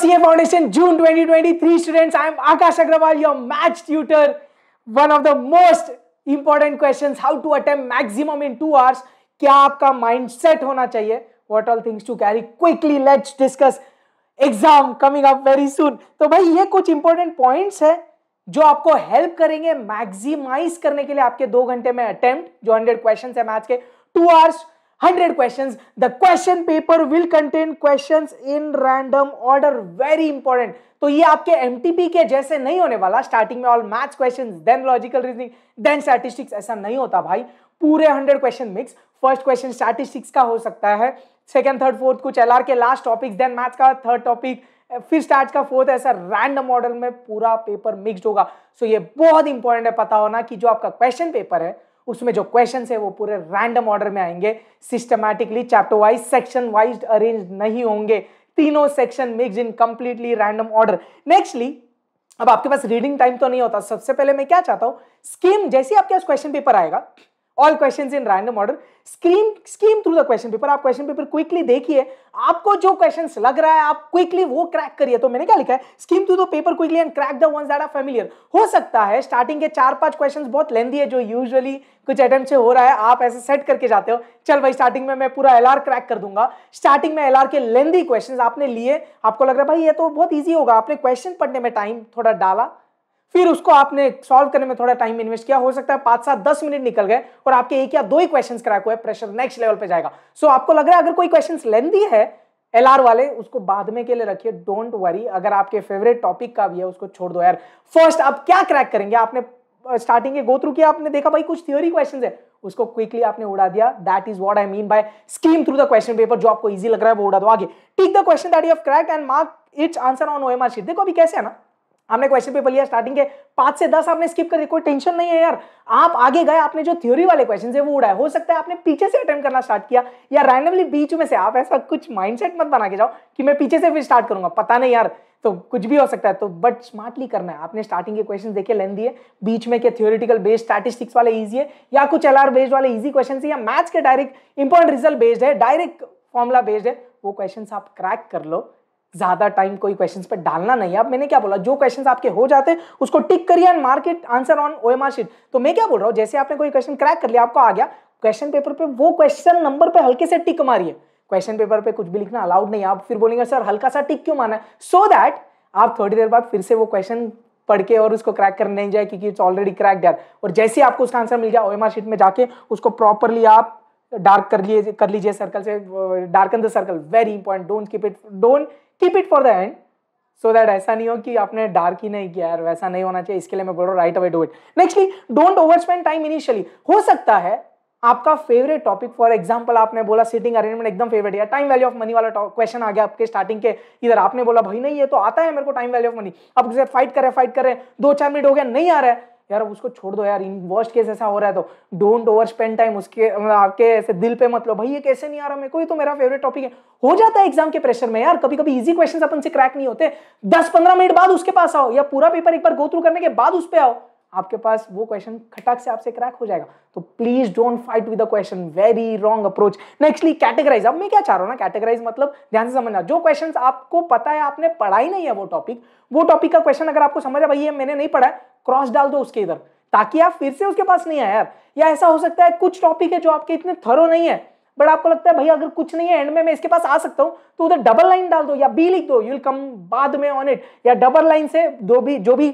CA Foundation June 2023 students. I am Akash Agrawal, your match tutor. One of the most important questions, how to attempt maximum in two hours. क्या आपका mindset होना चाहिए What all things to carry? Quickly let's discuss exam coming up very soon. तो भाई ये कुछ important points है जो आपको help करेंगे maximize करने के लिए आपके दो घंटे में attempt जो 100 questions है मैथ्स के two hours 100 questions. The question paper will contain questions in random order. Very important. तो ये आपके एम के जैसे नहीं होने वाला स्टार्टिंग में all maths question then logical reasoning then statistics ऐसा नहीं होता भाई पूरे hundred question mix first question statistics का हो सकता है सेकंड थर्ड फोर्थ कुछ एल के लास्ट टॉपिक्स देन मैथ्स का थर्ड टॉपिक फिर स्टार्ट का फोर्थ ऐसा रैंडम ऑर्डर में पूरा पेपर मिक्सड होगा सो so ये बहुत इंपॉर्टेंट है पता होना कि जो आपका क्वेश्चन पेपर है उसमें जो क्वेश्चन है वो पूरे रैंडम ऑर्डर में आएंगे systematically chapter wise section wise arrange नहीं होंगे तीनों section mix in completely random order nextly अब आपके पास रीडिंग टाइम तो नहीं होता सबसे पहले मैं क्या चाहता हूं स्कीम जैसे आपके पास क्वेश्चन पेपर आएगा all question in random order screen screen through the question paper आप क्वेश्चन पेपर क्विकली देखिए आपको जो क्वेश्चन लग रहा है आप क्विकली वो क्रैक करिए तो मैंने क्या लिखा है screen through the paper quickly and crack the ones that are familiar हो सकता है स्टार्टिंग के चार पांच क्वेश्चन बहुत लेंदी है जो यूजली कुछ अटेम्प से हो रहा है आप ऐसे सेट करके जाते हो चल भाई स्टार्टिंग में मैं पूरा एल क्रैक कर दूंगा स्टार्टिंग में एल के लेंदी क्वेश्चन आपने लिए आपको लग रहा है भाई ये तो बहुत ईजी होगा आपने क्वेश्चन पढ़ने में टाइम थोड़ा डाला फिर उसको आपने सॉल्व करने में थोड़ा टाइम इन्वेस्ट किया हो सकता है पांच सात दस मिनट निकल गए और आपके एक या दो ही क्वेश्चन क्रैक हुए प्रेशर नेक्स्ट लेवल पे जाएगा सो so, आपको लग रहा है अगर कोई क्वेश्चन लेंदी है एल वाले उसको बाद में के लिए रखिए डोंट वरी अगर आपके फेवरेट टॉपिक का भी है उसको छोड़ दो यार फर्स्ट आप क्या क्रैक करेंगे आपने स्टार्टिंग के गो थ्रू किया आपने देखा भाई कुछ थ्योरी क्वेश्चन है उसको क्विकली आपने उड़ा दिया that is what I mean by skim through the question paper जो आपको इजी लग रहा है वो उड़ा दो आगे take the question that you have crack and mark its answer on OMR sheet देखो अभी कैसे है ना हमने क्वेश्चन पेपर लिया स्टार्टिंग के पांच से दस आपने स्किप कर कोई टेंशन नहीं है यार आप आगे गए आपने जो थ्योरी वाले क्वेश्चन है वो उड़ाए हो सकता है आपने पीछे से अटेम्प्ट करना स्टार्ट किया या रैंडमली बीच में से आप ऐसा कुछ माइंडसेट मत बना के जाओ कि मैं पीछे से फिर स्टार्ट करूंगा पता नहीं यार तो कुछ भी हो सकता है तो बट स्मार्टली करना है आपने स्टार्टिंग के क्वेश्चन देखे लेन दिए बीच में के थियोरिटिकल बेस्ड स्टैटिस्टिक्स वाले इजी है या कुछ एल आर बेस्ड वाले इजी क्वेश्चन या मैथ्स के डायरेक्ट इंपॉर्टेंट रिजल्ट बेस्ड है डायरेक्ट फॉर्मुला बेस्ड है वो क्वेश्चन आप क्रैक कर लो ज़्यादा टाइम कोई क्वेश्चंस पर डालना नहीं है अब मैंने क्या बोला जो क्वेश्चंस आपके हो जाते हैं उसको टिक करिए and mark it answer on O M sheet तो मैं क्या बोल रहा हूँ जैसे आपने कोई क्वेश्चन क्रैक कर लिया आपको आ गया क्वेश्चन पेपर पे वो क्वेश्चन नंबर पे हल्के से टिक मारिए क्वेश्चन पेपर पे कुछ भी लिखना अलाउड नहीं है आप फिर बोलेंगे सर हल्का सा टिक क्यों माना है सो so दैट आप थोड़ी देर बाद फिर से वो क्वेश्चन पढ़ के और उसको क्रैक करने नहीं जाए क्योंकि इट्स ऑलरेडी क्रैक डर और जैसे आपको उसका आंसर मिल गया ओ शीट में जाके उसको प्रॉपरली आप डार्क कर लिए कर लीजिए सर्कल से dark in the circle very important don't keep it don't keep it for the end so that ऐसा नहीं हो कि आपने डार्क ही नहीं किया यार वैसा नहीं होना चाहिए इसके लिए मैं बोल रहा हूँ right away do it nextly don't overspend time initially हो सकता है आपका फेवरेट टॉपिक फॉर एग्जाम्पल आपने बोला सीटिंग अरेंजमेंट एकदम फेवरेट है टाइम वैल्यू ऑफ मनी वाला क्वेश्चन आ गया आपके स्टार्टिंग के इधर आपने बोला भाई नहीं ये तो आता है मेरे को टाइम वैल्यू ऑफ मनी आप फाइट कर रहे फाइट कर रहे दो चार मिनट हो गया नहीं आ रहा है यार उसको छोड़ दो यार इन वर्स्ट केस ऐसा हो रहा है तो डोंट ओवर स्पेंड टाइम उसके आपके ऐसे दिल पे मत लो भाई ये कैसे नहीं आ रहा मेरे को ये तो मेरा फेवरेट टॉपिक है हो जाता है एग्जाम के प्रेशर में यार कभी कभी इजी क्वेश्चन अपन से क्रैक नहीं होते दस पंद्रह मिनट बाद उसके पास आओ या पूरा पेपर एक बार गो थ्रू करने के बाद उस पर आओ आपके पास वो क्वेश्चन खटक से आपसे क्रैक हो जाएगा तो please don't fight with the question very wrong approach nextly categorise अब मैं क्या चाह रहा हूँ ना कैटेगराइज मतलब ध्यान से समझना जो क्वेश्चंस आपको पता है आपने पढ़ा ही नहीं है वो टॉपिक वो टॉपिक का क्वेश्चन अगर आपको समझ आ भाई ये मैंने नहीं पढ़ा क्रॉस डाल दो उसके इधर ताकि आप फिर से उसके पास नहीं आए यार या ऐसा हो सकता है कुछ टॉपिक है जो आपके इतने थरो नहीं है बट आपको लगता है भाई अगर कुछ नहीं है एंड में मैं इसके पास आ सकता हूँ तो उधर डबल लाइन डाल दो या बी लिख दो यू विल कम बाद में ऑन इट या डबल लाइन से दो भी जो भी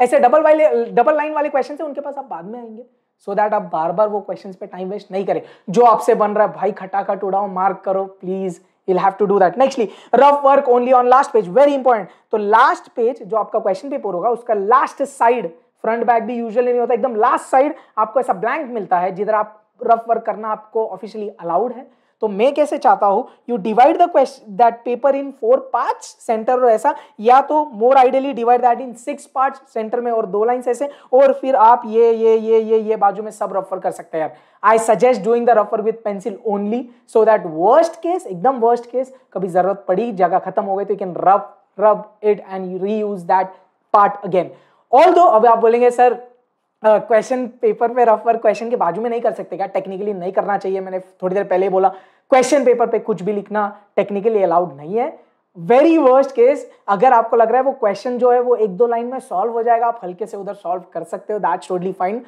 ऐसे डबल वाले डबल लाइन वाले क्वेश्चन है उनके पास आप बाद में आएंगे सो so दैट आप बार बार वो क्वेश्चन पे टाइम वेस्ट नहीं करें जो आपसे बन रहा है भाई खटाखट उड़ाओ मार्क करो please you have to do that nextly rough work only on last page very important तो लास्ट पेज जो आपका क्वेश्चन पेपर होगा उसका लास्ट साइड फ्रंट बैक भी यूजुअली नहीं होता एकदम लास्ट साइड आपको ऐसा ब्लैंक मिलता है जिधर आप रफ वर्क करना आपको ऑफिशियली अलाउड है तो मैं कैसे चाहता हूँ you divide the question that paper in four part centre और ऐसा या तो more ideally divide that in six part centre में और दो लाइन ऐसे और फिर आप ये ये ये ये ये बाजू में सब रफर कर सकते हैं यार आई सजेस्ट डूइंग द रफर with pencil only so that worst case एकदम वर्स्ट केस कभी जरूरत पड़ी जगह खत्म हो गई तो you can rough rub it and reuse that part again although अब आप बोलेंगे सर क्वेश्चन पेपर पे रफ वर्क क्वेश्चन के बाजू में नहीं कर सकते क्या टेक्निकली नहीं करना चाहिए मैंने थोड़ी देर पहले बोला क्वेश्चन पेपर पे कुछ भी लिखना टेक्निकली अलाउड नहीं है वेरी वर्स्ट केस अगर आपको लग रहा है वो क्वेश्चन जो है वो एक दो लाइन में सॉल्व हो जाएगा आप हल्के से उधर सॉल्व कर सकते हो दैट्स टोटली फाइन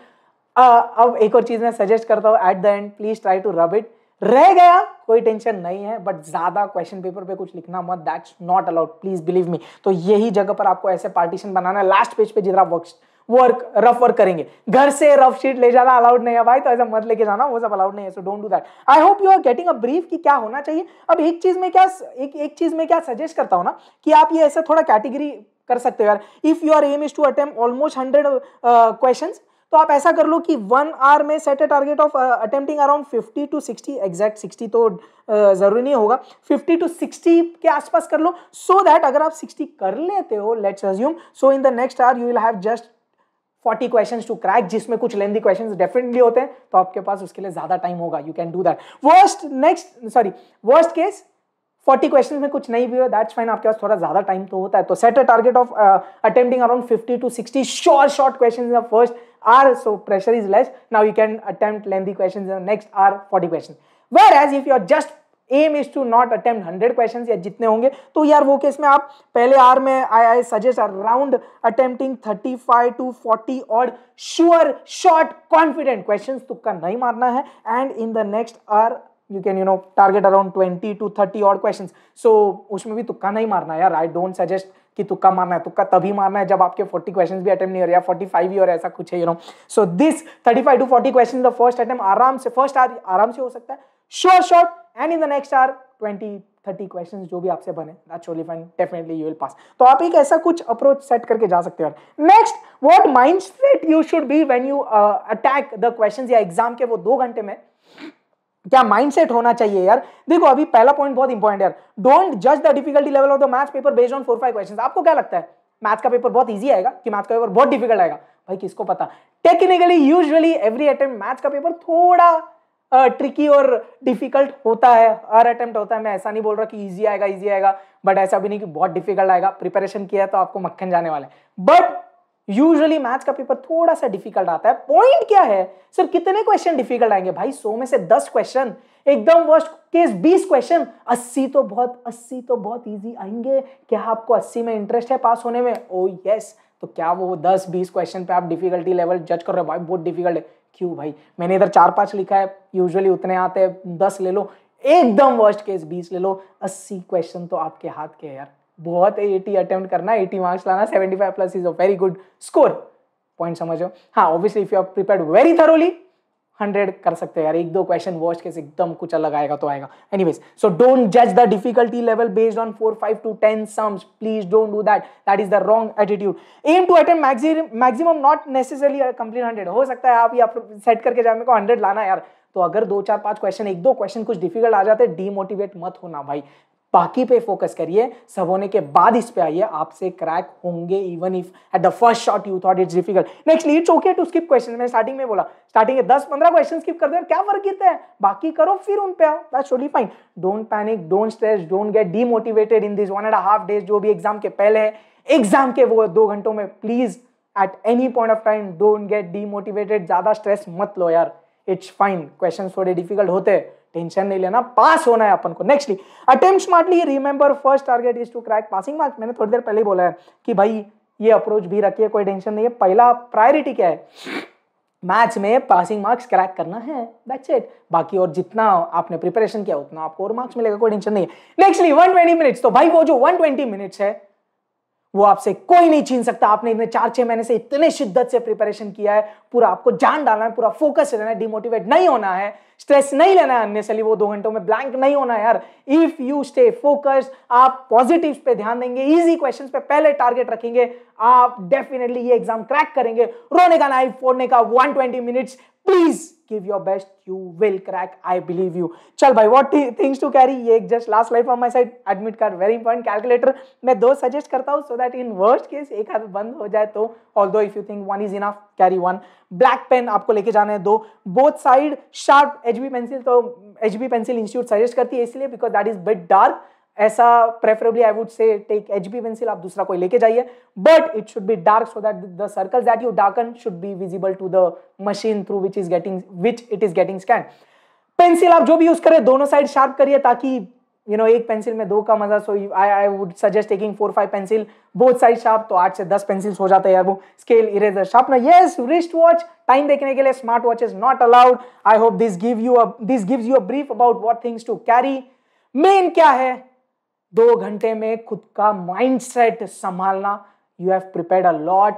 अब एक और चीज़ मैं सजेस्ट करता हूँ at the end please try to rub it रह गया कोई टेंशन नहीं है बट ज़्यादा क्वेश्चन पेपर पे कुछ लिखना मत that's not allowed please believe me तो यही जगह पर आपको ऐसे पार्टीशन बनाना है लास्ट पेज पे जितना वर्क वर्क रफ वर्क करेंगे घर से रफ शीट ले जाना अलाउड नहीं है भाई तो ऐसा मत लेके जाना वो सब अलाउड नहीं है so don't do that I hope you are getting a brief कि क्या होना चाहिए अब एक चीज में क्या एक एक चीज में क्या सजेस्ट करता हूँ ना कि आप ये ऐसा थोड़ा कैटेगरी कर सकते हो यार if you your aim is to attempt almost hundred question तो आप ऐसा कर लो कि वन आवर में set a target of attempting around fifty to sixty exact sixty तो uh, ज़रूरी नहीं होगा फिफ्टी टू सिक्सटी के आसपास कर लो सो so दैट अगर आप सिक्सटी कर लेते हो let's assume so in the next hour you will have just forty question to crack जिसमें कुछ लेंदी क्वेश्चन डेफिनेटली होते हैं तो आपके पास उसके लिए ज्यादा टाइम होगा you can do that worst next sorry worst case 40 question में कुछ नहीं भी हो दैट्स फाइन आपके पास थोड़ा ज्यादा टाइम तो होता है तो set a target of attempting around 50 to 60 sure shot question first hour so pressure is less now you can attempt lengthy question next hour forty question whereas if you are just aim is to not attempt hundred question या जितने होंगे तो यार वो case में आप पहले hour में I I suggest around attempting thirty five to forty और श्योर शॉर्ट कॉन्फिडेंट क्वेश्चन तुक्का नहीं मारना है and in the next hour you can you know target around twenty to thirty और क्वेश्चन सो उसमें भी तुक्का नहीं मारना यार आई डोंट सजेस्ट कि तुक्का मारना है तुक्का तभी मारना है जब आपके 40 क्वेश्चन भी अटेम्प्ट नहीं हो रहे या 45 ही और ऐसा कुछ है you know so this 35 to 40 question the first attempt आराम से फर्स्ट आराम से हो सकता है sure shot and in the next hour twenty thirty question जो भी आपसे बने that's only fine definitely you will pass तो आप एक ऐसा कुछ अप्रोच सेट करके जा सकते हो next what mind set you should be when you attack the question या एग्जाम के वो दो घंटे में क्या माइंडसेट होना चाहिए यार देखो अभी पहला पॉइंट बहुत इंपॉर्टेंट यार डोंट जज the difficulty level of the maths paper based on four five question आपको क्या लगता है मैथ्स का पेपर बहुत इजी आएगा कि मैथ्स का पेपर बहुत डिफिकल्ट आएगा भाई किसको पता technically usually every attempt maths का पेपर थोड़ा ट्रिकी और डिफिकल्ट होता है हर अटेम्प्ट होता है मैं ऐसा नहीं बोल रहा कि ईजी आएगा ईजी आएगा बट ऐसा भी नहीं कि बहुत डिफिकल्ट आएगा प्रिपरेशन किया है तो आपको मक्खन जाने वाला है बट यूजली मैथ्स का पेपर थोड़ा सा डिफिकल्ट आता है पॉइंट क्या है सिर्फ कितने क्वेश्चन डिफिकल्ट आएंगे भाई सो में से दस क्वेश्चन एकदम वर्स्ट केस बीस क्वेश्चन अस्सी तो बहुत अस्सी तो बहुत ईजी आएंगे क्या आपको अस्सी में इंटरेस्ट है पास होने में ओ oh, यस yes. तो क्या वो दस बीस क्वेश्चन पे आप डिफिकल्टी लेवल जज कर रहे हो भाई बहुत डिफिकल्ट है क्यों भाई मैंने इधर चार पांच लिखा है यूजुअली उतने आते हैं दस ले लो एकदम वर्स्ट केस बीस ले लो अस्सी क्वेश्चन तो आपके हाथ के है यार बहुत एटी अटेम्प्ट करना एटी मार्क्स लाना seventy five plus is a very good score point समझो हाँ obviously if you are prepare very thoroughly hundred कर सकते हैं यार एक दो क्वेश्चन वॉच के एकदम कुछ अलग आएगा तो आएगा एनीवेज सो डोंट जज the difficulty level based on four five to ten sums please don't do that that is the wrong attitude aim to attempt maximum not necessary complete hundred हो सकता है आप ये सेट करके जाए मेरे को हंड्रेड लाना यार तो अगर दो चार पांच क्वेश्चन एक दो क्वेश्चन कुछ डिफिकल्ट आ जाते डीमोटिवेट मत होना भाई बाकी पे फोकस करिए सब होने के बाद इस पे आइए आपसे क्रैक होंगे even if at the first shot you thought it's difficult next it's okay to skip question मैंने स्टार्टिंग में बोला स्टार्टिंग के 10 15 क्वेश्चन स्किप कर दे क्या फर्क गिरता है बाकी करो फिर उन पे आओ that's only fine don't panic don't stress don't get demotivated in this one and half days जो भी एग्जाम के पहले है एग्जाम के वो दो घंटों में please at any point of time don't get demotivated ज्यादा स्ट्रेस मत लो यार इट्स फाइन क्वेश्चन थोड़े डिफिकल्ट होते हैं टेंशन नहीं लेना पास होना है अपन को nextly attempt smartly remember first target is to crack passing marks मैंने थोड़ी देर पहले ही बोला है कि भाई ये अप्रोच भी रखिए कोई टेंशन नहीं है पहला प्रायोरिटी क्या है मैच में पासिंग मार्क्स क्रैक करना है दैट्स इट बाकी और जितना आपने प्रिपरेशन किया उतना आपको और मार्क्स मिलेगा कोई टेंशन नहीं है नेक्स्टली 120 मिनट्स तो भाई वो जो 120 मिनट्स है वो आपसे कोई नहीं छीन सकता आपने इतने चार छह महीने से इतने शिद्दत से प्रिपरेशन किया है पूरा आपको जान डालना है पूरा फोकस रहना है डिमोटिवेट नहीं होना है स्ट्रेस नहीं लेना है अन्य सली वो दो घंटों में ब्लैंक नहीं होना है यार इफ यू स्टे फोकस आप पॉजिटिव पे ध्यान देंगे इजी क्वेश्चन पे पहले टारगेट रखेंगे आप डेफिनेटली ये एग्जाम क्रैक करेंगे रोने का नाइफ फोड़ने का one minutes please give your best you will crack i believe you chal bhai what things to carry ye just last slide from my side admit card very important calculator main do suggest karta hu so that in worst case ek hath band ho jaye to although if you think one is enough carry one black pen aapko leke jana hai do both side sharp hb pencil to hb pencil institute suggest karti hai isliye because that is bit dark ऐसा preferably I would say take H B pencil आप दूसरा कोई लेके जाइए but it should be dark so that the circle that you darken should be visible to the machine through which is getting which it is getting scan pencil आप जो भी use करें दोनों साइड शार्प करिए ताकि you know एक pencil में दो का मजा so I I would suggest taking four five pencil both side sharp तो आठ से दस पेंसिल्स हो जाते हैं यार वो स्केल इरेजर ना यस रिस्ट वॉच टाइम देखने के लिए smart watch is not allowed I hope this give you this gives you a brief about what things to carry main क्या है दो घंटे में खुद का माइंडसेट संभालना you have prepare a lot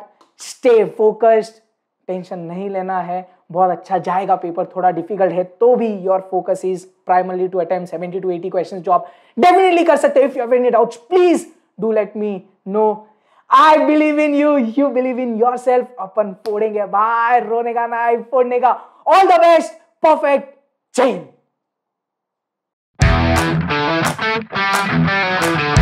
stay focused tension नहीं लेना है बहुत अच्छा जाएगा पेपर थोड़ा डिफिकल्ट है तो भी your focus is primarily to attempt seventy to eighty question जो आप डेफिनेटली कर सकते हो if you have any doubts please do let me know I believe in you you believe in yourself अपन फोड़ेंगे बाहर रोने का ना फोड़ने का all the best perfect change Thank you.